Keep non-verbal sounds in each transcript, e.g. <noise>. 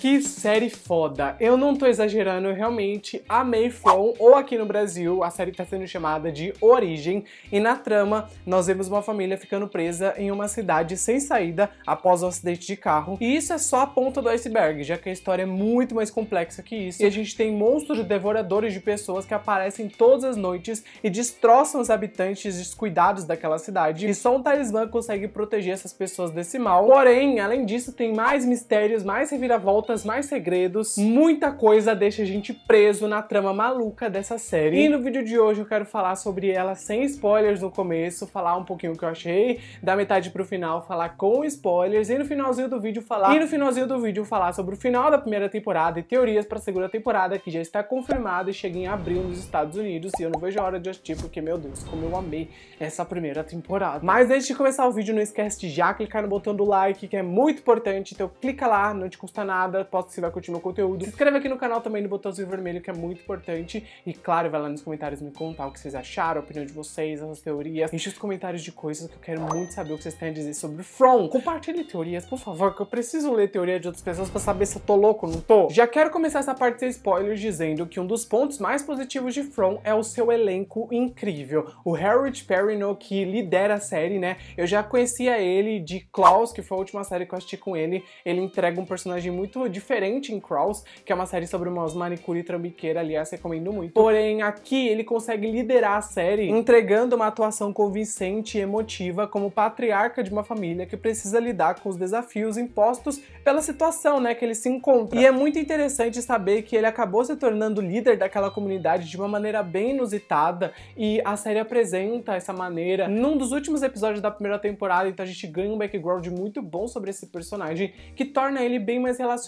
Que série foda! Eu não tô exagerando, eu realmente amei From, ou aqui no Brasil, a série tá sendo chamada de Origem, e na trama nós vemos uma família ficando presa em uma cidade sem saída após um acidente de carro, e isso é só a ponta do iceberg, já que a história é muito mais complexa que isso, e a gente tem monstros devoradores de pessoas que aparecem todas as noites e destroçam os habitantes descuidados daquela cidade, e só um talismã consegue proteger essas pessoas desse mal, porém, além disso, tem mais mistérios, mais reviravoltas mais segredos, muita coisa deixa a gente preso na trama maluca dessa série. E no vídeo de hoje eu quero falar sobre ela sem spoilers no começo, falar um pouquinho o que eu achei, da metade pro final falar com spoilers e no finalzinho do vídeo falar e no finalzinho do vídeo falar sobre o final da primeira temporada e teorias para a segunda temporada que já está confirmada e chega em abril nos Estados Unidos e eu não vejo a hora de assistir porque meu Deus, como eu amei essa primeira temporada. Mas antes de começar o vídeo não esquece de já clicar no botão do like que é muito importante, então clica lá, não te custa nada ainda posso te vai curtir meu conteúdo. Se inscreve aqui no canal também no botãozinho vermelho, que é muito importante. E claro, vai lá nos comentários me contar o que vocês acharam, a opinião de vocês, as teorias. Enche os comentários de coisas que eu quero muito saber o que vocês têm a dizer sobre From. Compartilhe teorias, por favor, que eu preciso ler teoria de outras pessoas para saber se eu tô louco ou não tô. Já quero começar essa parte sem spoilers dizendo que um dos pontos mais positivos de From é o seu elenco incrível. O Harold Perrineau, que lidera a série, né? Eu já conhecia ele de Klaus, que foi a última série que eu assisti com ele. Ele entrega um personagem muito diferente em Crawls, que é uma série sobre uma manicure trambiqueira, aliás, recomendo muito. Porém, aqui ele consegue liderar a série, entregando uma atuação convincente e emotiva como patriarca de uma família que precisa lidar com os desafios impostos pela situação, né, que ele se encontra. E é muito interessante saber que ele acabou se tornando líder daquela comunidade de uma maneira bem inusitada e a série apresenta essa maneira num dos últimos episódios da primeira temporada, então a gente ganha um background muito bom sobre esse personagem que torna ele bem mais relacionado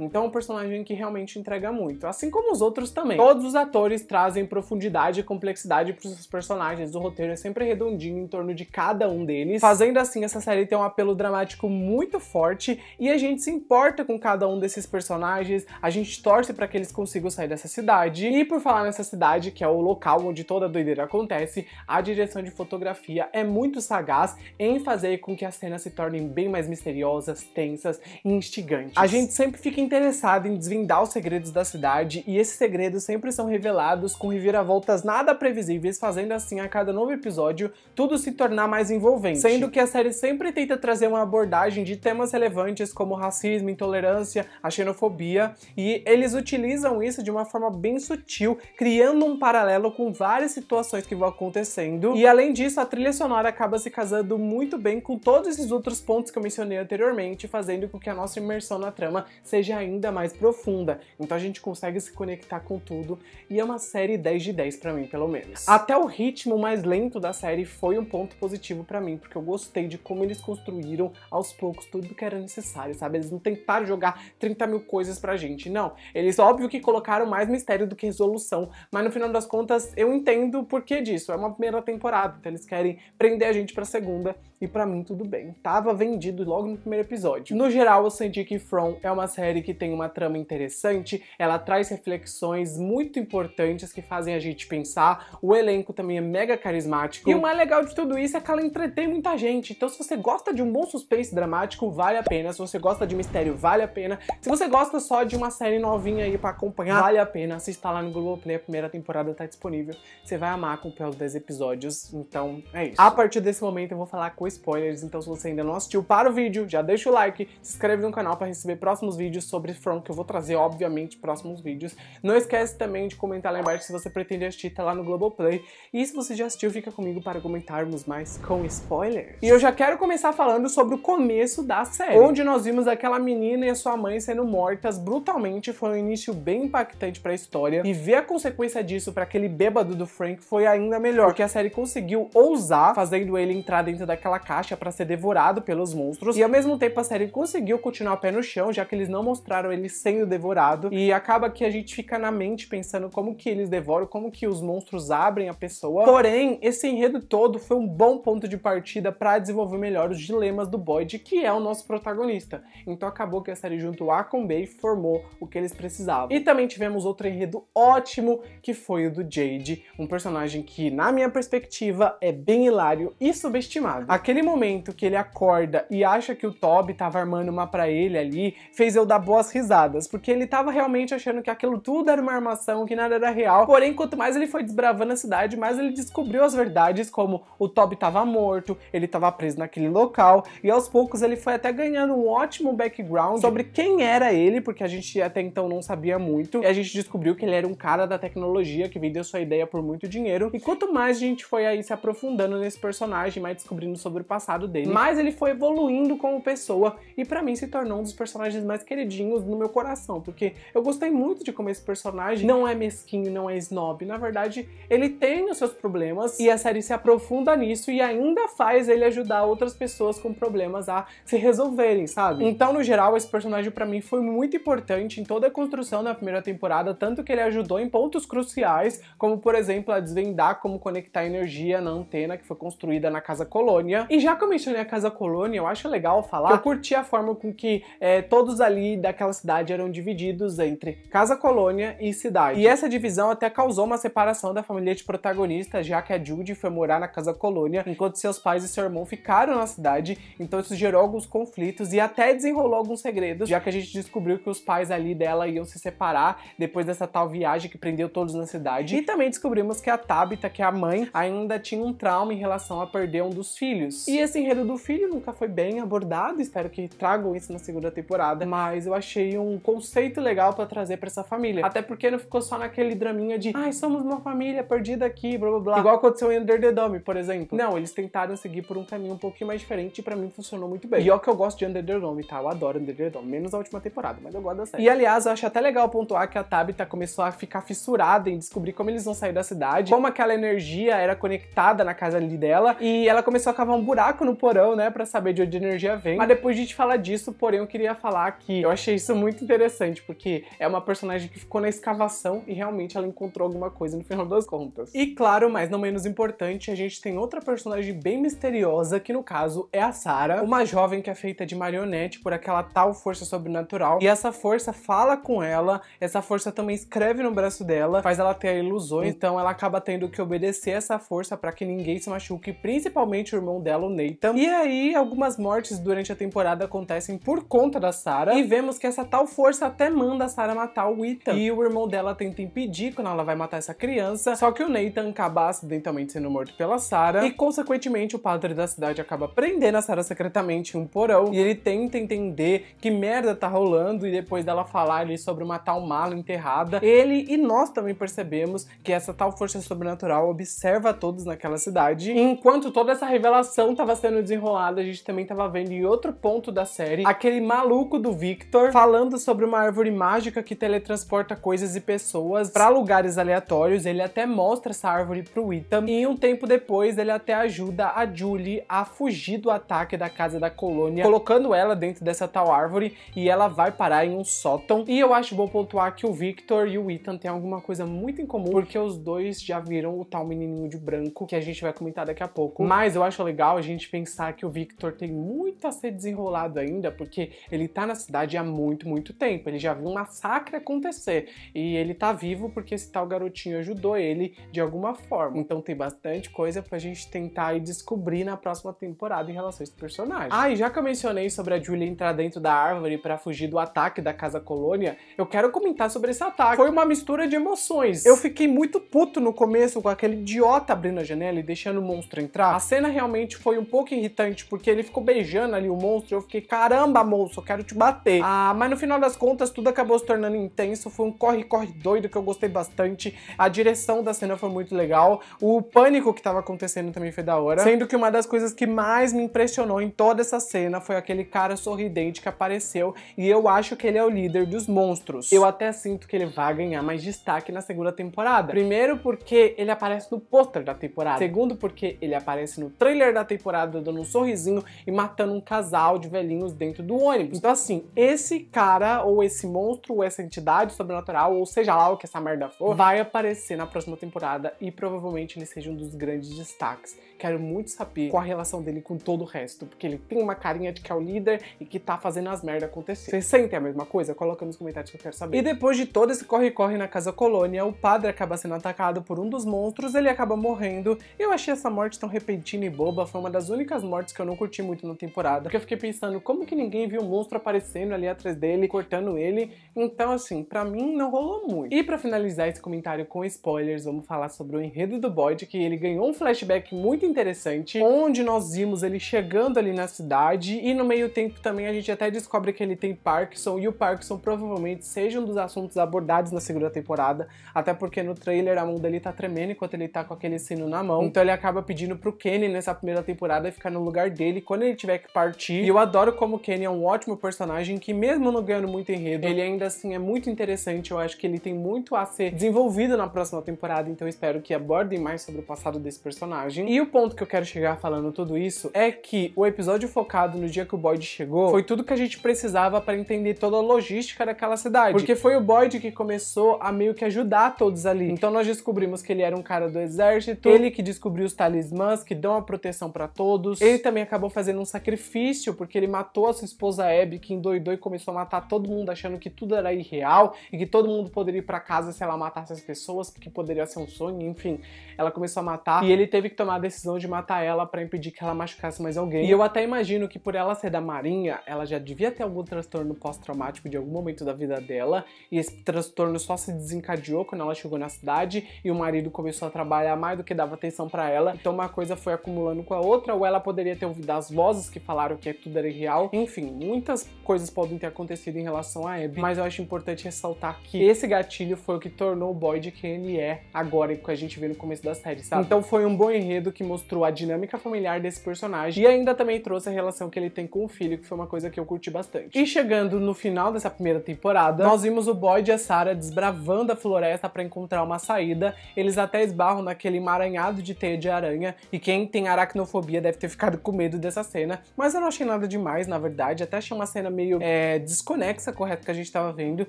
então é um personagem que realmente entrega muito. Assim como os outros também. Todos os atores trazem profundidade e complexidade para os seus personagens. O roteiro é sempre redondinho em torno de cada um deles, fazendo assim essa série ter um apelo dramático muito forte e a gente se importa com cada um desses personagens, a gente torce para que eles consigam sair dessa cidade. E por falar nessa cidade, que é o local onde toda a doideira acontece, a direção de fotografia é muito sagaz em fazer com que as cenas se tornem bem mais misteriosas, tensas e instigantes. A gente sempre sempre fica interessado em desvendar os segredos da cidade e esses segredos sempre são revelados com reviravoltas nada previsíveis, fazendo assim a cada novo episódio tudo se tornar mais envolvente. Sendo que a série sempre tenta trazer uma abordagem de temas relevantes como racismo, intolerância, a xenofobia e eles utilizam isso de uma forma bem sutil, criando um paralelo com várias situações que vão acontecendo. E além disso, a trilha sonora acaba se casando muito bem com todos esses outros pontos que eu mencionei anteriormente, fazendo com que a nossa imersão na trama seja ainda mais profunda. Então a gente consegue se conectar com tudo e é uma série 10 de 10 para mim, pelo menos. Até o ritmo mais lento da série foi um ponto positivo para mim, porque eu gostei de como eles construíram aos poucos tudo que era necessário, sabe? Eles não tentaram jogar 30 mil coisas pra gente, não. Eles, óbvio que colocaram mais mistério do que resolução, mas no final das contas eu entendo o porquê disso. É uma primeira temporada, então eles querem prender a gente pra segunda e para mim tudo bem. Tava vendido logo no primeiro episódio. No geral, eu senti que From é uma série que tem uma trama interessante, ela traz reflexões muito importantes que fazem a gente pensar, o elenco também é mega carismático. E o mais legal de tudo isso é que ela entretém muita gente, então se você gosta de um bom suspense dramático, vale a pena, se você gosta de mistério, vale a pena, se você gosta só de uma série novinha aí pra acompanhar, vale a pena, assista lá no Globoplay, a primeira temporada tá disponível, você vai amar com pelo 10 episódios, então é isso. A partir desse momento eu vou falar com spoilers, então se você ainda não assistiu, para o vídeo, já deixa o like, se inscreve no canal para receber próximos próximos vídeos sobre From, que eu vou trazer, obviamente, próximos vídeos. Não esquece também de comentar lá embaixo se você pretende assistir, tá lá no Globoplay. E se você já assistiu, fica comigo para comentarmos mais com spoilers. E eu já quero começar falando sobre o começo da série, onde nós vimos aquela menina e a sua mãe sendo mortas brutalmente. Foi um início bem impactante para a história. E ver a consequência disso para aquele bêbado do Frank foi ainda melhor, porque a série conseguiu ousar, fazendo ele entrar dentro daquela caixa para ser devorado pelos monstros. E ao mesmo tempo a série conseguiu continuar pé no chão, já que ele eles não mostraram ele sendo devorado e acaba que a gente fica na mente pensando como que eles devoram, como que os monstros abrem a pessoa. Porém, esse enredo todo foi um bom ponto de partida para desenvolver melhor os dilemas do Boyd, que é o nosso protagonista. Então acabou que a série junto a com B formou o que eles precisavam. E também tivemos outro enredo ótimo, que foi o do Jade, um personagem que, na minha perspectiva, é bem hilário e subestimado. Aquele momento que ele acorda e acha que o Toby estava armando uma para ele ali, fez fez eu dar boas risadas, porque ele tava realmente achando que aquilo tudo era uma armação, que nada era real. Porém, quanto mais ele foi desbravando a cidade, mais ele descobriu as verdades, como o Toby tava morto, ele tava preso naquele local, e aos poucos ele foi até ganhando um ótimo background sobre quem era ele, porque a gente até então não sabia muito, e a gente descobriu que ele era um cara da tecnologia que vendeu sua ideia por muito dinheiro. E quanto mais a gente foi aí se aprofundando nesse personagem, mais descobrindo sobre o passado dele, mais ele foi evoluindo como pessoa, e para mim se tornou um dos personagens mais mais queridinhos no meu coração, porque eu gostei muito de como esse personagem não é mesquinho, não é snob. Na verdade, ele tem os seus problemas e a série se aprofunda nisso e ainda faz ele ajudar outras pessoas com problemas a se resolverem, sabe? Então, no geral, esse personagem para mim foi muito importante em toda a construção da primeira temporada, tanto que ele ajudou em pontos cruciais, como por exemplo a desvendar como conectar energia na antena que foi construída na Casa Colônia. E já que eu mencionei a Casa Colônia, eu acho legal falar eu curti a forma com que é, todos ali ali daquela cidade eram divididos entre casa-colônia e cidade. E essa divisão até causou uma separação da família de protagonista, já que a Judy foi morar na casa-colônia, enquanto seus pais e seu irmão ficaram na cidade, então isso gerou alguns conflitos e até desenrolou alguns segredos, já que a gente descobriu que os pais ali dela iam se separar depois dessa tal viagem que prendeu todos na cidade. E também descobrimos que a Tabitha, que é a mãe, ainda tinha um trauma em relação a perder um dos filhos. E esse enredo do filho nunca foi bem abordado, espero que tragam isso na segunda temporada, mas mas eu achei um conceito legal para trazer para essa família. Até porque não ficou só naquele draminha de ai, somos uma família perdida aqui, blá blá blá. Igual aconteceu em Under the Dome, por exemplo. Não, eles tentaram seguir por um caminho um pouquinho mais diferente e pra mim funcionou muito bem. E ó que eu gosto de Under the Dome, tá? Eu adoro Under the Dome, menos a última temporada, mas eu gosto da série. E aliás, eu acho até legal pontuar que a Tabitha começou a ficar fissurada em descobrir como eles vão sair da cidade, como aquela energia era conectada na casa ali dela, e ela começou a cavar um buraco no porão, né, para saber de onde a energia vem. Mas depois de te falar disso, porém, eu queria falar que que eu achei isso muito interessante, porque é uma personagem que ficou na escavação e realmente ela encontrou alguma coisa no final das contas. E claro, mas não menos importante, a gente tem outra personagem bem misteriosa, que no caso é a Sarah, uma jovem que é feita de marionete por aquela tal força sobrenatural, e essa força fala com ela, essa força também escreve no braço dela, faz ela ter ilusões, então ela acaba tendo que obedecer essa força para que ninguém se machuque, principalmente o irmão dela, o Nathan. E aí, algumas mortes durante a temporada acontecem por conta da Sarah, e vemos que essa tal força até manda a Sarah matar o Ethan. E o irmão dela tenta impedir quando ela vai matar essa criança, só que o Nathan acaba acidentalmente sendo morto pela Sarah e, consequentemente, o padre da cidade acaba prendendo a Sarah secretamente em um porão e ele tenta entender que merda tá rolando e depois dela falar ali sobre uma tal mala enterrada, ele e nós também percebemos que essa tal força sobrenatural observa todos naquela cidade. E enquanto toda essa revelação estava sendo desenrolada, a gente também estava vendo em outro ponto da série aquele maluco do vídeo Victor, falando sobre uma árvore mágica que teletransporta coisas e pessoas para lugares aleatórios. Ele até mostra essa árvore pro Ethan. E um tempo depois, ele até ajuda a Julie a fugir do ataque da casa da colônia, colocando ela dentro dessa tal árvore e ela vai parar em um sótão. E eu acho bom pontuar que o Victor e o Ethan têm alguma coisa muito em comum, porque os dois já viram o tal menininho de branco, que a gente vai comentar daqui a pouco. Mas eu acho legal a gente pensar que o Victor tem muito a ser desenrolado ainda, porque ele tá na cidade cidade há muito, muito tempo. Ele já viu um massacre acontecer e ele tá vivo porque esse tal garotinho ajudou ele de alguma forma. Então tem bastante coisa pra gente tentar e descobrir na próxima temporada em relação a esse personagem. Ah, e já que eu mencionei sobre a Julia entrar dentro da árvore para fugir do ataque da Casa Colônia, eu quero comentar sobre esse ataque. Foi uma mistura de emoções. Eu fiquei muito puto no começo com aquele idiota abrindo a janela e deixando o monstro entrar. A cena realmente foi um pouco irritante porque ele ficou beijando ali o monstro. Eu fiquei, caramba, monstro, eu quero te bater bater. Ah, mas no final das contas, tudo acabou se tornando intenso. Foi um corre-corre doido que eu gostei bastante. A direção da cena foi muito legal. O pânico que tava acontecendo também foi da hora. Sendo que uma das coisas que mais me impressionou em toda essa cena foi aquele cara sorridente que apareceu. E eu acho que ele é o líder dos monstros. Eu até sinto que ele vai ganhar mais destaque na segunda temporada. Primeiro, porque ele aparece no pôster da temporada. Segundo, porque ele aparece no trailer da temporada dando um sorrisinho e matando um casal de velhinhos dentro do ônibus. Então, assim, esse cara, ou esse monstro, ou essa entidade sobrenatural, ou seja lá o que essa merda for, vai aparecer na próxima temporada e provavelmente ele seja um dos grandes destaques. Quero muito saber qual a relação dele com todo o resto, porque ele tem uma carinha de que é o líder e que tá fazendo as merdas acontecer. Vocês sentem a mesma coisa? Coloca nos comentários que eu quero saber. E depois de todo esse corre-corre na Casa Colônia, o padre acaba sendo atacado por um dos monstros, ele acaba morrendo. Eu achei essa morte tão repentina e boba, foi uma das únicas mortes que eu não curti muito na temporada, porque eu fiquei pensando como que ninguém viu o monstro aparecer aparecendo ali atrás dele, cortando ele. Então, assim, para mim não rolou muito. E para finalizar esse comentário com spoilers, vamos falar sobre o enredo do Boyd, que ele ganhou um flashback muito interessante, onde nós vimos ele chegando ali na cidade e no meio tempo também a gente até descobre que ele tem Parkinson e o Parkinson provavelmente seja um dos assuntos abordados na segunda temporada, até porque no trailer a mão dele tá tremendo enquanto ele tá com aquele sino na mão. Então ele acaba pedindo pro Kenny nessa primeira temporada ficar no lugar dele quando ele tiver que partir. E eu adoro como o Kenny é um ótimo personagem personagem que, mesmo não ganhando muito enredo, ele ainda assim é muito interessante. Eu acho que ele tem muito a ser desenvolvido na próxima temporada, então espero que abordem mais sobre o passado desse personagem. E o ponto que eu quero chegar falando tudo isso é que o episódio focado no dia que o Boyd chegou foi tudo que a gente precisava para entender toda a logística daquela cidade. Porque foi o Boyd que começou a meio que ajudar todos ali. Então nós descobrimos que ele era um cara do exército, ele que descobriu os talismãs que dão a proteção para todos. Ele também acabou fazendo um sacrifício porque ele matou a sua esposa Abby, que endoidou e começou a matar todo mundo achando que tudo era irreal e que todo mundo poderia ir para casa se ela matasse as pessoas, porque poderia ser um sonho, enfim. Ela começou a matar e ele teve que tomar a decisão de matar ela para impedir que ela machucasse mais alguém. E eu até imagino que por ela ser da Marinha, ela já devia ter algum transtorno pós-traumático de algum momento da vida dela e esse transtorno só se desencadeou quando ela chegou na cidade e o marido começou a trabalhar mais do que dava atenção para ela. Então uma coisa foi acumulando com a outra ou ela poderia ter ouvido as vozes que falaram que tudo era irreal. Enfim, muitas coisas podem ter acontecido em relação a Abby, mas eu acho importante ressaltar que esse gatilho foi o que tornou o Boyd quem ele é agora, que a gente vê no começo da série, sabe? Então foi um bom enredo que mostrou a dinâmica familiar desse personagem e ainda também trouxe a relação que ele tem com o filho, que foi uma coisa que eu curti bastante. E chegando no final dessa primeira temporada, nós vimos o Boyd e a Sarah desbravando a floresta para encontrar uma saída. Eles até esbarram naquele emaranhado de teia de aranha e quem tem aracnofobia deve ter ficado com medo dessa cena, mas eu não achei nada demais, na verdade, até achei uma cena meio é, desconexa correto que a gente estava vendo.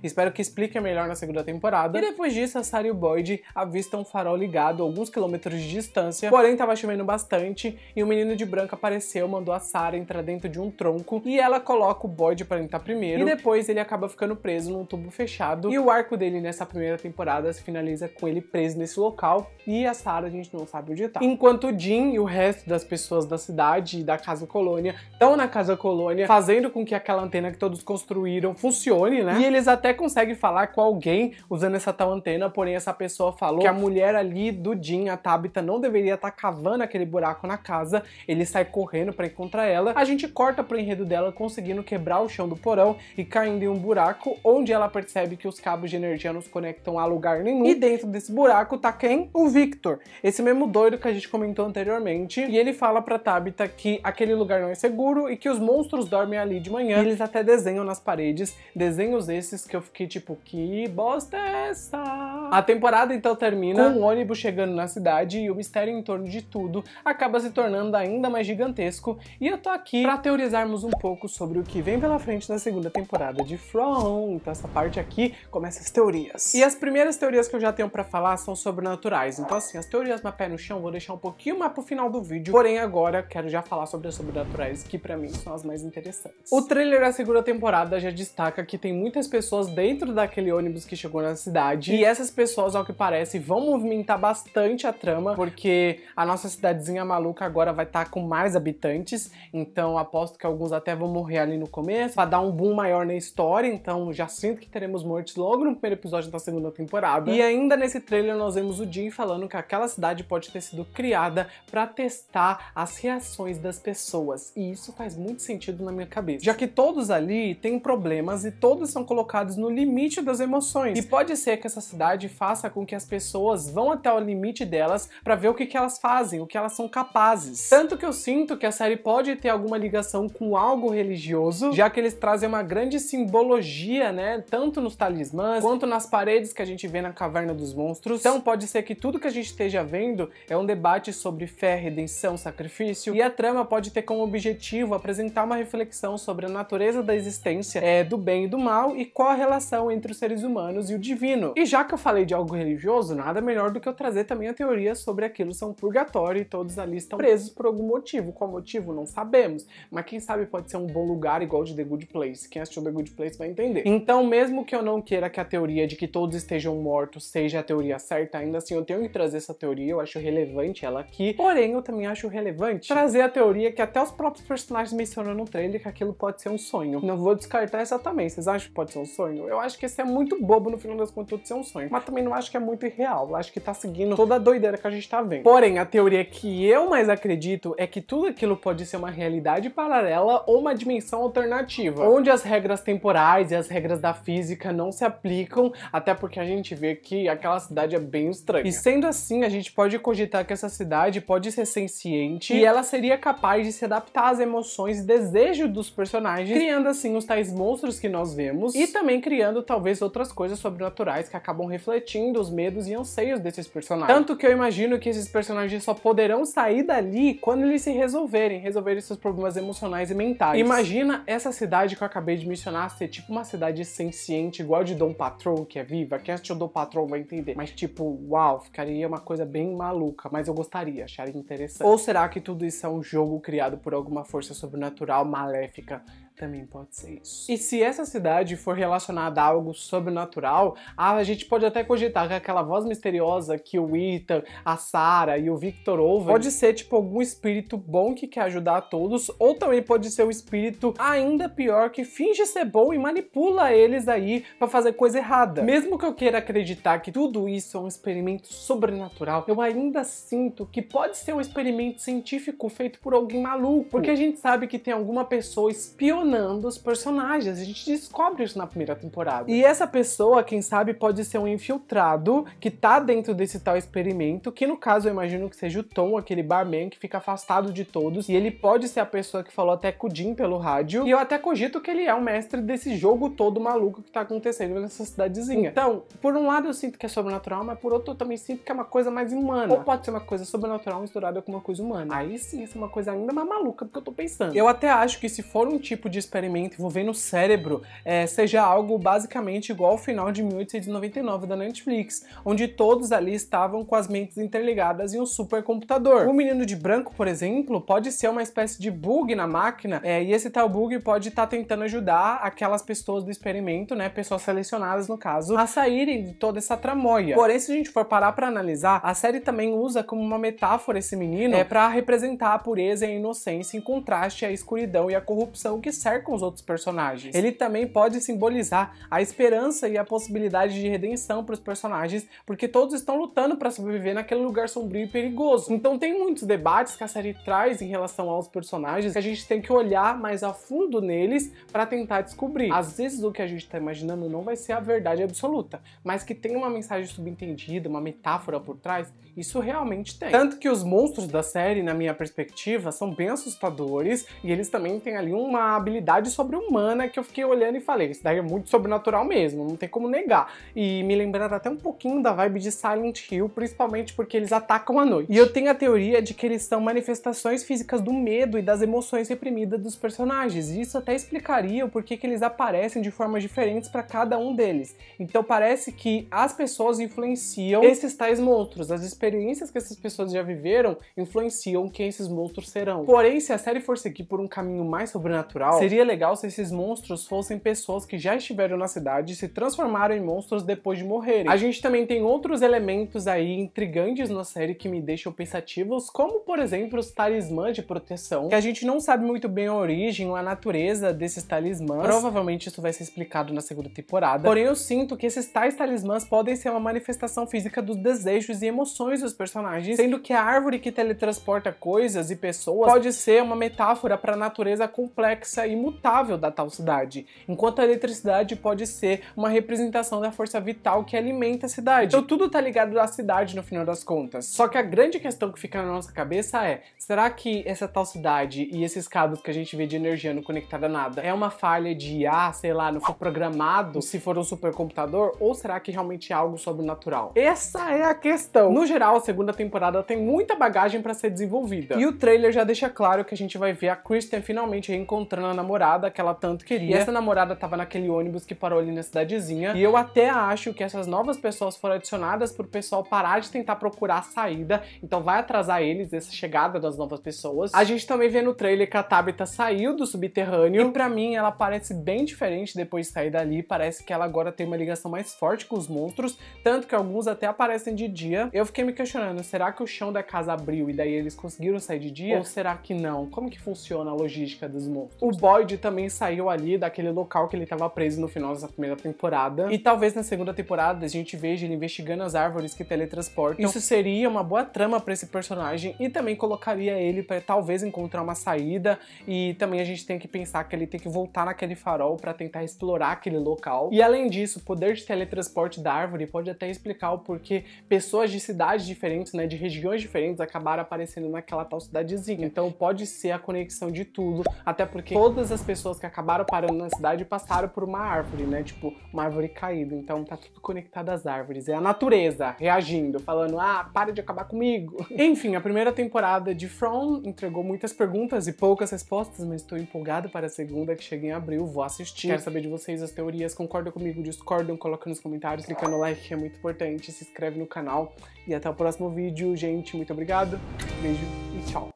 Espero que explique melhor na segunda temporada. E depois disso, a Sarah e o Boyd avistam um farol ligado a alguns quilômetros de distância, porém estava chovendo bastante e um menino de branco apareceu, mandou a Sarah entrar dentro de um tronco e ela coloca o Boyd para entrar primeiro e depois ele acaba ficando preso num tubo fechado e o arco dele nessa primeira temporada se finaliza com ele preso nesse local e a Sarah a gente não sabe onde tá. Enquanto o Jim e o resto das pessoas da cidade e da Casa Colônia estão na Casa Colônia fazendo com que aquela antena antena que todos construíram funcione, né? E eles até conseguem falar com alguém usando essa tal antena, porém essa pessoa falou que a mulher ali do Jim, a Tabitha, não deveria estar tá cavando aquele buraco na casa. Ele sai correndo para encontrar ela. A gente corta pro enredo dela conseguindo quebrar o chão do porão e caindo em um buraco onde ela percebe que os cabos de energia nos conectam a lugar nenhum. E dentro desse buraco tá quem? O Victor. Esse mesmo doido que a gente comentou anteriormente. E ele fala pra Tabitha que aquele lugar não é seguro e que os monstros dormem ali de manhã. E eles até desenho nas paredes, desenhos esses que eu fiquei tipo, que bosta é essa? A temporada então termina com um ônibus chegando na cidade e o mistério em torno de tudo acaba se tornando ainda mais gigantesco e eu tô aqui pra teorizarmos um pouco sobre o que vem pela frente na segunda temporada de From, então essa parte aqui começa as teorias. E as primeiras teorias que eu já tenho pra falar são sobrenaturais, então assim, as teorias na pé no chão vou deixar um pouquinho mais pro final do vídeo, porém agora quero já falar sobre as sobrenaturais que pra mim são as mais interessantes. O trailer é segunda temporada já destaca que tem muitas pessoas dentro daquele ônibus que chegou na cidade. E essas pessoas, ao que parece, vão movimentar bastante a trama, porque a nossa cidadezinha maluca agora vai estar tá com mais habitantes. Então aposto que alguns até vão morrer ali no começo, para dar um boom maior na história. Então já sinto que teremos mortes logo no primeiro episódio da segunda temporada. E ainda nesse trailer nós vemos o Jim falando que aquela cidade pode ter sido criada para testar as reações das pessoas. E isso faz muito sentido na minha cabeça. Já que todos todos ali têm problemas e todos são colocados no limite das emoções. E pode ser que essa cidade faça com que as pessoas vão até o limite delas para ver o que, que elas fazem, o que elas são capazes. Tanto que eu sinto que a série pode ter alguma ligação com algo religioso, já que eles trazem uma grande simbologia, né? Tanto nos talismãs quanto nas paredes que a gente vê na Caverna dos Monstros. Então pode ser que tudo que a gente esteja vendo é um debate sobre fé, redenção, sacrifício, e a trama pode ter como objetivo apresentar uma reflexão sobre a natureza natureza da existência é do bem e do mal e qual a relação entre os seres humanos e o divino. E já que eu falei de algo religioso, nada melhor do que eu trazer também a teoria sobre aquilo são purgatório e todos ali estão presos por algum motivo. Qual motivo? Não sabemos. Mas quem sabe pode ser um bom lugar igual de The Good Place. Quem assistiu The Good Place vai entender. Então, mesmo que eu não queira que a teoria de que todos estejam mortos seja a teoria certa, ainda assim eu tenho que trazer essa teoria, eu acho relevante ela aqui. Porém, eu também acho relevante trazer a teoria que até os próprios personagens mencionam no trailer que aquilo pode ser um sonho sonho. Não vou descartar exatamente. Vocês acham que pode ser um sonho? Eu acho que esse é muito bobo no final das contas de ser um sonho. Mas também não acho que é muito irreal. Eu acho que tá seguindo toda a doideira que a gente tá vendo. Porém, a teoria que eu mais acredito é que tudo aquilo pode ser uma realidade paralela ou uma dimensão alternativa, onde as regras temporais e as regras da física não se aplicam, até porque a gente vê que aquela cidade é bem estranha. E sendo assim, a gente pode cogitar que essa cidade pode ser senciente e ela seria capaz de se adaptar às emoções e desejos dos personagens, criando criando assim os tais monstros que nós vemos e também criando talvez outras coisas sobrenaturais que acabam refletindo os medos e anseios desses personagens. Tanto que eu imagino que esses personagens só poderão sair dali quando eles se resolverem, resolverem seus problemas emocionais e mentais. Imagina essa cidade que eu acabei de mencionar ser tipo uma cidade senciente, igual de Dom Patrol, que é viva. Quem assistiu Dom Patrol vai entender. Mas tipo, uau, ficaria uma coisa bem maluca, mas eu gostaria, acharia interessante. Ou será que tudo isso é um jogo criado por alguma força sobrenatural maléfica? Também pode ser isso. E se essa cidade for relacionada a algo sobrenatural, a gente pode até cogitar que aquela voz misteriosa que o Ethan, a Sarah e o Victor ouvem pode ser tipo algum espírito bom que quer ajudar a todos, ou também pode ser um espírito ainda pior que finge ser bom e manipula eles aí para fazer coisa errada. Mesmo que eu queira acreditar que tudo isso é um experimento sobrenatural, eu ainda sinto que pode ser um experimento científico feito por alguém maluco, porque a gente sabe que tem alguma pessoa espionando os personagens. A gente descobre isso na primeira temporada. E essa pessoa, quem sabe, pode ser um infiltrado que tá dentro desse tal experimento, que no caso eu imagino que seja o Tom, aquele barman que fica afastado de todos, e ele pode ser a pessoa que falou até Kudim pelo rádio. E eu até cogito que ele é o mestre desse jogo todo maluco que tá acontecendo nessa cidadezinha. Então, por um lado eu sinto que é sobrenatural, mas por outro eu também sinto que é uma coisa mais humana. Ou pode ser uma coisa sobrenatural misturada com uma coisa humana. Aí sim, isso é uma coisa ainda mais maluca do que eu tô pensando. Eu até acho que se for um tipo de de experimento envolvendo o cérebro é, seja algo basicamente igual ao final de 1899 da Netflix, onde todos ali estavam com as mentes interligadas em um supercomputador. O menino de branco, por exemplo, pode ser uma espécie de bug na máquina, é, e esse tal bug pode estar tá tentando ajudar aquelas pessoas do experimento, né, pessoas selecionadas no caso, a saírem de toda essa tramóia. Porém, se a gente for parar para analisar, a série também usa como uma metáfora esse menino é para representar a pureza e a inocência em contraste à escuridão e à corrupção que conversar com os outros personagens. Ele também pode simbolizar a esperança e a possibilidade de redenção para os personagens, porque todos estão lutando para sobreviver naquele lugar sombrio e perigoso. Então tem muitos debates que a série traz em relação aos personagens que a gente tem que olhar mais a fundo neles para tentar descobrir. Às vezes o que a gente está imaginando não vai ser a verdade absoluta, mas que tem uma mensagem subentendida, uma metáfora por trás, isso realmente tem. Tanto que os monstros da série, na minha perspectiva, são bem assustadores e eles também têm ali uma habilidade sobre-humana que eu fiquei olhando e falei, isso daí é muito sobrenatural mesmo, não tem como negar. E me lembraram até um pouquinho da vibe de Silent Hill, principalmente porque eles atacam à noite. E eu tenho a teoria de que eles são manifestações físicas do medo e das emoções reprimidas dos personagens. E isso até explicaria o porquê que eles aparecem de formas diferentes para cada um deles. Então parece que as pessoas influenciam esses tais monstros, as experiências experiências que essas pessoas já viveram influenciam quem esses monstros serão. Porém, se a série for seguir por um caminho mais sobrenatural, seria legal se esses monstros fossem pessoas que já estiveram na cidade e se transformaram em monstros depois de morrerem. A gente também tem outros elementos aí intrigantes na série que me deixam pensativos, como por exemplo os talismãs de proteção, que a gente não sabe muito bem a origem ou a natureza desses talismãs. Provavelmente isso vai ser explicado na segunda temporada. Porém, eu sinto que esses tais talismãs podem ser uma manifestação física dos desejos e emoções emoções dos personagens, sendo que a árvore que teletransporta coisas e pessoas pode ser uma metáfora para a natureza complexa e mutável da tal cidade, enquanto a eletricidade pode ser uma representação da força vital que alimenta a cidade. Então tudo tá ligado à cidade no final das contas. Só que a grande questão que fica na nossa cabeça é: será que essa tal cidade e esses cabos que a gente vê de energia não conectada a nada é uma falha de ah, sei lá, não foi programado se for um supercomputador ou será que realmente é algo sobrenatural? Essa é a questão. No geral, geral, a segunda temporada tem muita bagagem para ser desenvolvida. E o trailer já deixa claro que a gente vai ver a Kristen finalmente reencontrando a namorada que ela tanto queria. E essa namorada tava naquele ônibus que parou ali na cidadezinha. E eu até acho que essas novas pessoas foram adicionadas pro pessoal parar de tentar procurar a saída. Então vai atrasar eles essa chegada das novas pessoas. A gente também vê no trailer que a Tabitha saiu do subterrâneo. E pra mim ela parece bem diferente depois de sair dali. Parece que ela agora tem uma ligação mais forte com os monstros. Tanto que alguns até aparecem de dia. Eu fiquei me questionando, será que o chão da casa abriu e daí eles conseguiram sair de dia? Ou será que não? Como que funciona a logística dos monstros? O Boyd também saiu ali daquele local que ele estava preso no final dessa primeira temporada. E talvez na segunda temporada a gente veja ele investigando as árvores que teletransportam. Isso seria uma boa trama para esse personagem e também colocaria ele para talvez encontrar uma saída e também a gente tem que pensar que ele tem que voltar naquele farol para tentar explorar aquele local. E além disso, o poder de teletransporte da árvore pode até explicar o porquê pessoas de cidade cidades diferentes, né, de regiões diferentes, acabaram aparecendo naquela tal cidadezinha. Então pode ser a conexão de tudo, até porque todas as pessoas que acabaram parando na cidade passaram por uma árvore, né, tipo uma árvore caída. Então tá tudo conectado às árvores. É a natureza reagindo, falando: ah, para de acabar comigo. <laughs> Enfim, a primeira temporada de From entregou muitas perguntas e poucas respostas, mas estou empolgado para a segunda que chega em abril. Vou assistir. Quero saber de vocês as teorias. Concordam comigo? Discordam? Coloca nos comentários, clica no like que é muito importante. Se inscreve no canal e até até o próximo vídeo, gente. Muito obrigado. Beijo e tchau.